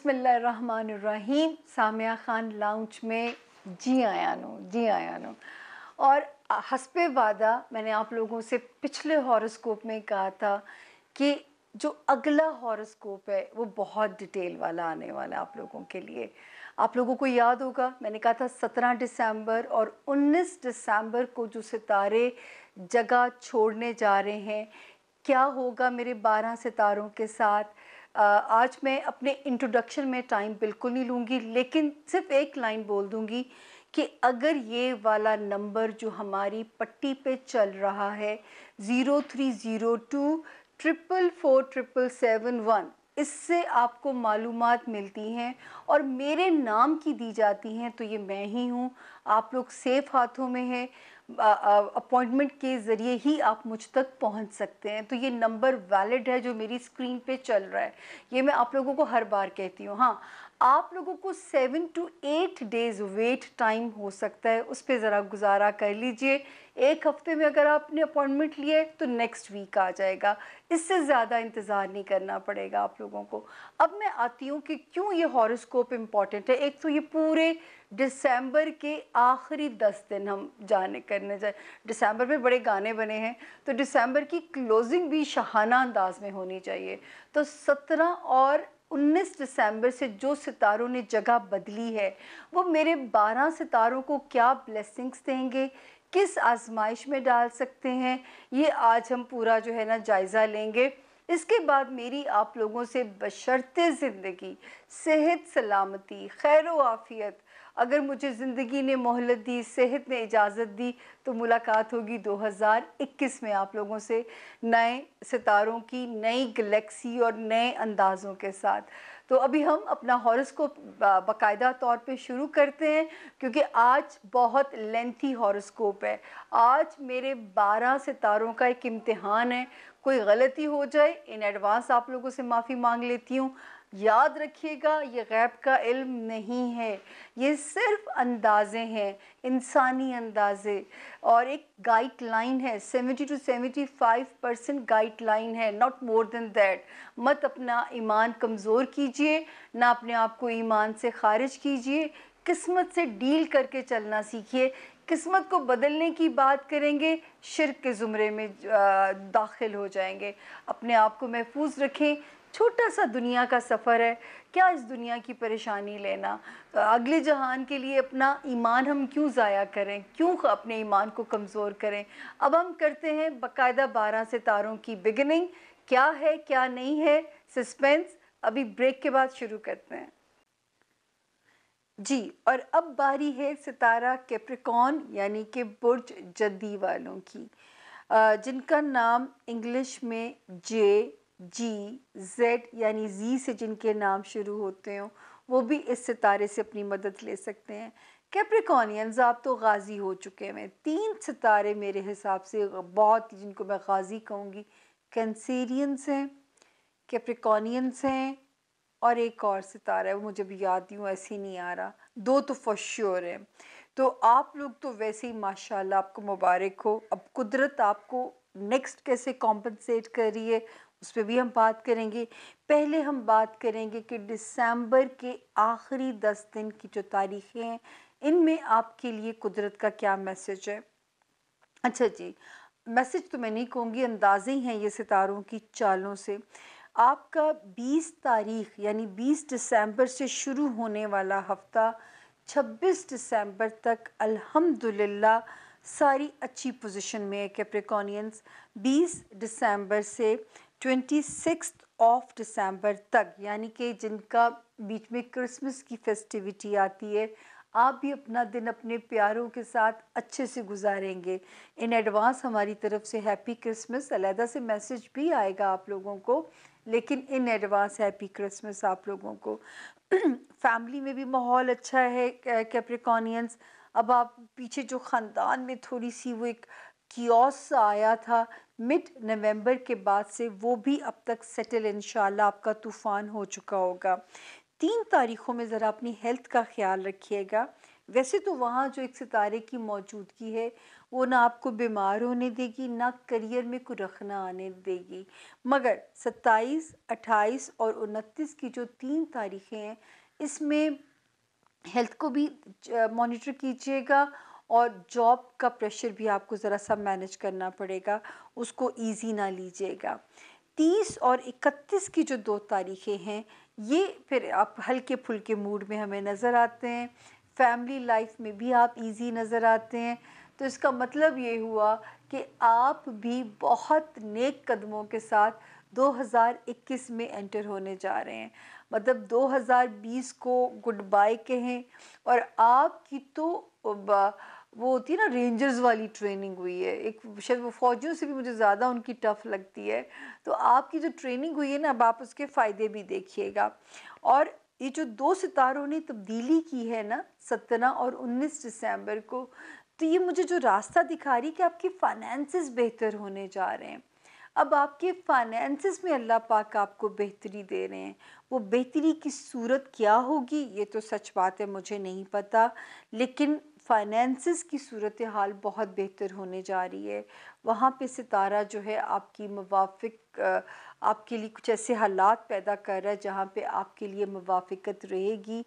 बिस्मिल्लाहिर्रहमानिर्रहीम सामिया ख़ान लाउंज में जी आया नो जी आया नो और हस्पे वादा मैंने आप लोगों से पिछले हॉरोस्कोप में कहा था कि जो अगला हॉरोस्कोप है वो बहुत डिटेल वाला आने वाला आप लोगों के लिए आप लोगों को याद होगा मैंने कहा था 17 दिसंबर और 19 दिसंबर को जो सितारे जगह छोड़ने जा रहे हैं क्या होगा मेरे 12 सितारों के साथ आज मैं अपने इंट्रोडक्शन में टाइम बिल्कुल नहीं लूँगी लेकिन सिर्फ एक लाइन बोल दूँगी कि अगर ये वाला नंबर जो हमारी पट्टी पे चल रहा है zero three zero two triple four triple seven one इससे आपको मालूम मिलती हैं और मेरे नाम की दी जाती हैं तो ये मैं ही हूँ आप लोग सेफ़ हाथों में हैं अपॉइंटमेंट के ज़रिए ही आप मुझ तक पहुंच सकते हैं तो ये नंबर वैलिड है जो मेरी स्क्रीन पे चल रहा है ये मैं आप लोगों को हर बार कहती हूँ हाँ आप लोगों को seven to eight days wait time हो सकता है उस पर ज़रा गुजारा कर लीजिए एक हफ्ते में अगर आपने अपॉइंटमेंट लिया है तो नेक्स्ट वीक आ जाएगा इससे ज़्यादा इंतज़ार नहीं करना पड़ेगा आप लोगों को अब मैं आती हूँ कि क्यों ये हॉरोस्कोप इम्पॉर्टेंट है एक तो ये पूरे दिसंबर के आखिरी दस दिन हम जाने करने जाए दिसंबर में बड़े गाने बने हैं तो दिसंबर की क्लोजिंग भी शहाना अंदाज में होनी चाहिए तो सत्रह और 19 दिसंबर से जो सितारों ने जगह बदली है वो मेरे 12 सितारों को क्या ब्लेसिंग्स देंगे किस आजमाइश में डाल सकते हैं ये आज हम पूरा जो है ना जायज़ा लेंगे इसके बाद मेरी आप लोगों से बशरते ज़िंदगी सेहत सलामती खैर वाफ़ियत अगर मुझे ज़िंदगी ने मोहलत दी सेहत ने इजाज़त दी तो मुलाकात होगी 2021 में आप लोगों से नए सितारों की नई गलेक्सी और नए अंदाज़ों के साथ तो अभी हम अपना हॉरोस्कोप बाकायदा तौर पे शुरू करते हैं क्योंकि आज बहुत लेंथी हॉरोस्कोप है आज मेरे 12 सितारों का एक इम्तहान है कोई गलती हो जाए इन एडवांस आप लोगों से माफ़ी मांग लेती हूँ याद रखिएगा ये गैब का इल्म नहीं है ये सिर्फ अंदाजे हैं इंसानी अंदाजे और एक गाइडलाइन है seventy to seventy five percent guideline है नॉट मोर देन दैट मत अपना ईमान कमज़ोर कीजिए ना अपने आप को ईमान से खारिज कीजिए किस्मत से डील करके चलना सीखिए किस्मत को बदलने की बात करेंगे शिर के ज़ुमरे में दाखिल हो जाएंगे अपने आप को महफूज रखें छोटा सा दुनिया का सफ़र है क्या इस दुनिया की परेशानी लेना अगले जहान के लिए अपना ईमान हम क्यों ज़ाया करें क्यों अपने ईमान को कमज़ोर करें अब हम करते हैं बकायदा बारह सितारों की बिगनिंग क्या है क्या नहीं है सस्पेंस अभी ब्रेक के बाद शुरू करते हैं जी और अब बारी है सितारा कैप्रिकॉन यानी कि बुर्ज जद्दी वालों की जिनका नाम इंग्लिश में जे जी जेड यानी जी से जिनके नाम शुरू होते हो वो भी इस सितारे से अपनी मदद ले सकते हैं कैप्रिकॉनियंस आप तो गाजी हो चुके हैं तीन सितारे मेरे हिसाब से बहुत जिनको मैं गाजी कहूँगी कैंसेरियंस हैं कैप्रिकॉनियंस हैं और एक और सितारा है वो मुझे भी याद हूँ ऐसे ही नहीं आ रहा दो तो फश्योर हैं तो आप लोग तो वैसे ही माशाल्लाह आपको मुबारक हो अब कुदरत आपको नेक्स्ट कैसे कॉम्पनसेट कर रही है उस पर भी हम बात करेंगे पहले हम बात करेंगे कि दिसंबर के आखिरी दस दिन की जो तारीखें हैं इनमें आपके लिए कुदरत का क्या मैसेज है अच्छा जी मैसेज तो मैं नहीं कहूँगी अंदाजे हैं ये सितारों की चालों से आपका 20 तारीख यानी 20 दिसंबर से शुरू होने वाला हफ्ता 26 दिसंबर तक अल्हम्दुलिल्लाह सारी अच्छी पोजीशन में है कैप्रिकॉनियंस 20 दिसंबर से ट्वेंटी ऑफ दिसंबर तक यानी कि जिनका बीच में क्रिसमस की फेस्टिविटी आती है आप भी अपना दिन अपने प्यारों के साथ अच्छे से गुजारेंगे इन एडवांस हमारी तरफ से हैप्पी क्रिसमस अलहदा से मैसेज भी आएगा आप लोगों को लेकिन इन एडवांस हैप्पी क्रिसमस आप लोगों को फैमिली में भी माहौल अच्छा है कैप्रिकॉनियंस अब आप पीछे जो ख़ानदान में थोड़ी सी वो एक कियोस आया था मिड नवंबर के बाद से वो भी अब तक सेटल इन आपका तूफ़ान हो चुका होगा तीन तारीखों में ज़रा अपनी हेल्थ का ख्याल रखिएगा वैसे तो वहाँ जो एक सितारे की मौजूदगी है वो ना आपको बीमार होने देगी ना करियर में कोई रखना आने देगी मगर 27, 28 और 29 की जो तीन तारीखें हैं इसमें हेल्थ को भी मॉनिटर कीजिएगा और जॉब का प्रेशर भी आपको ज़रा सा मैनेज करना पड़ेगा उसको ईजी ना लीजिएगा तीस और इकतीस की जो दो तारीखें हैं ये फिर आप हल्के फुलके मूड में हमें नज़र आते हैं फैमिली लाइफ में भी आप इजी नज़र आते हैं तो इसका मतलब ये हुआ कि आप भी बहुत नेक कदमों के साथ 2021 में एंटर होने जा रहे हैं मतलब 2020 को गुड बाय कहें और आपकी तो वो होती है ना रेंजर्स वाली ट्रेनिंग हुई है एक शायद वो फौजियों से भी मुझे ज़्यादा उनकी टफ़ लगती है तो आपकी जो ट्रेनिंग हुई है ना अब आप उसके फ़ायदे भी देखिएगा और ये जो दो सितारों ने तब्दीली की है ना सत्रह और उन्नीस दिसंबर को तो ये मुझे जो रास्ता दिखा रही कि आपके फाइनेंस बेहतर होने जा रहे हैं अब आपके फाइनेंस में अल्लाह पाक आपको बेहतरी दे रहे हैं वो बेहतरी की सूरत क्या होगी ये तो सच बात है मुझे नहीं पता लेकिन फाइनेंसिस की सूरत हाल बहुत बेहतर होने जा रही है वहाँ पे सितारा जो है आपकी मुवाफिक आपके लिए कुछ ऐसे हालात पैदा कर रहा है जहाँ पे आपके लिए मुवाफिकत रहेगी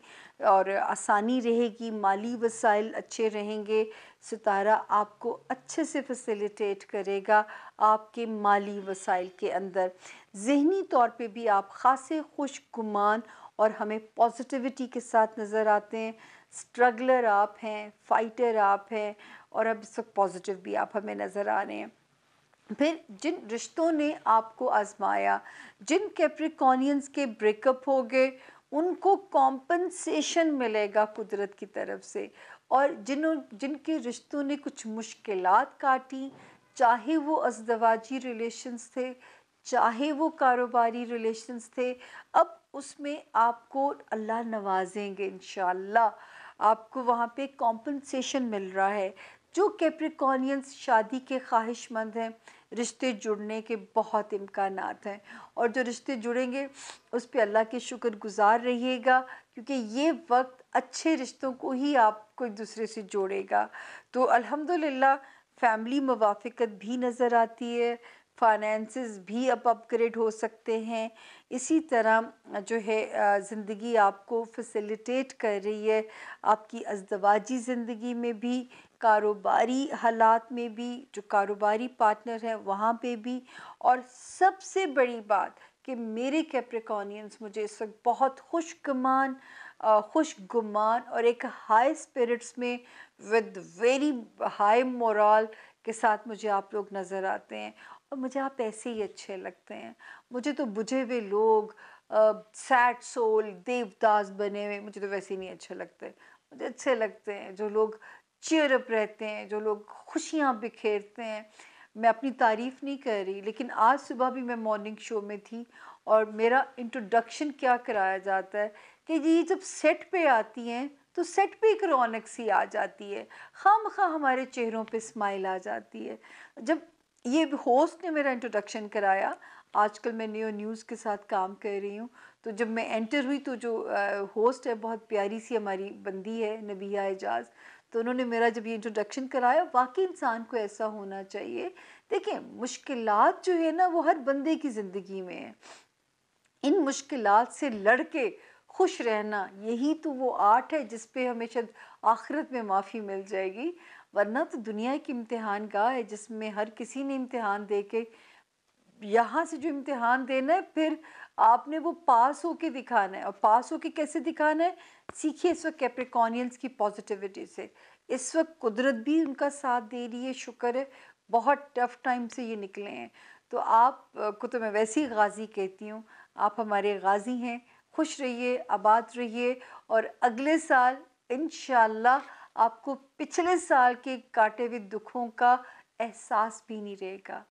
और आसानी रहेगी माली वसाइल अच्छे रहेंगे सितारा आपको अच्छे से फैसिलिटेट करेगा आपके माली वसाइल के अंदर जहनी तौर पे भी आप ख़ासे खुश गुमान और हमें पॉजिटिविटी के साथ नज़र आते हैं स्ट्रगलर आप हैं फाइटर आप हैं और अब इस वक्त पॉजिटिव भी आप हमें नज़र आ रहे हैं फिर जिन रिश्तों ने आपको आजमाया जिन कैप्रिकॉनियंस के ब्रेकअप हो गए उनको कॉम्पनसेशन मिलेगा कुदरत की तरफ से और जिन जिनके रिश्तों ने कुछ मुश्किल काटी चाहे वो अजदवाजी रिलेशन्स थे चाहे वो कारोबारी रिलेशन्स थे अब उसमें आपको अल्लाह नवाजेंगे इन आपको वहाँ पे कॉम्पनसेशन मिल रहा है जो कैप्रिकॉनियंस शादी के ख्वाहिशमंद हैं रिश्ते जुड़ने के बहुत इम्कान हैं और जो रिश्ते जुड़ेंगे उस पर अल्लाह के शुक्र गुज़ार रहिएगा क्योंकि ये वक्त अच्छे रिश्तों को ही आपको एक दूसरे से जोड़ेगा तो अल्हम्दुलिल्लाह फैमिली मवाफ़त भी नज़र आती है फाइनेंसेस भी अब अपग्रेड हो सकते हैं इसी तरह जो है ज़िंदगी आपको फैसिलिटेट कर रही है आपकी अजदवाजी ज़िंदगी में भी कारोबारी हालात में भी जो कारोबारी पार्टनर हैं वहाँ पे भी और सबसे बड़ी बात कि मेरे कैप्रिकॉनियंस मुझे इस वक्त बहुत खुशगमान खुशगुमान और एक हाई स्पिरिट्स में विद वेरी हाई मोरल के साथ मुझे आप लोग नज़र आते हैं और मुझे आप ऐसे ही अच्छे लगते हैं मुझे तो बुझे हुए लोग सैड सोल देवदास बने हुए मुझे तो वैसे ही नहीं अच्छे लगते मुझे अच्छे लगते हैं जो लोग चेयरअप रहते हैं जो लोग खुशियाँ बिखेरते हैं मैं अपनी तारीफ़ नहीं कर रही लेकिन आज सुबह भी मैं मॉर्निंग शो में थी और मेरा इंट्रोडक्शन क्या कराया जाता है कि ये जब सेट पे आती हैं तो सेट पे एक रौनक सी आ जाती है खाम खा हमारे चेहरों पे स्माइल आ जाती है जब ये होस्ट ने मेरा इंट्रोडक्शन कराया आजकल मैं न्यू न्यूज़ के साथ काम कर रही हूँ तो जब मैं एंटर हुई तो जो होस्ट है बहुत प्यारी सी हमारी बंदी है नबिया एजाज़ तो उन्होंने मेरा जब ये इंट्रोडक्शन कराया वाकई इंसान को ऐसा होना चाहिए देखिए मुश्किल जो है ना वो हर बंदे की ज़िंदगी में है इन मुश्किल से लड़ के खुश रहना यही तो वो आर्ट है जिस पे हमें शायद आखिरत में माफ़ी मिल जाएगी वरना तो दुनिया की इम्तहान का है जिसमें हर किसी ने इम्तहान दे के यहाँ से जो इम्तिहान देना है फिर आपने वो पास होके दिखाना है और पास होके कैसे दिखाना है सीखिए इस वक्त कैप्रिकॉनियंस की पॉजिटिविटी से इस वक्त कुदरत भी उनका साथ दे रही है शुक्र है बहुत टफ टाइम से ये निकले हैं तो आप को तो मैं वैसे ही गाजी कहती हूँ आप हमारे गाजी हैं खुश रहिए आबाद रहिए और अगले साल इन आपको पिछले साल के काटे हुए दुखों का एहसास भी नहीं रहेगा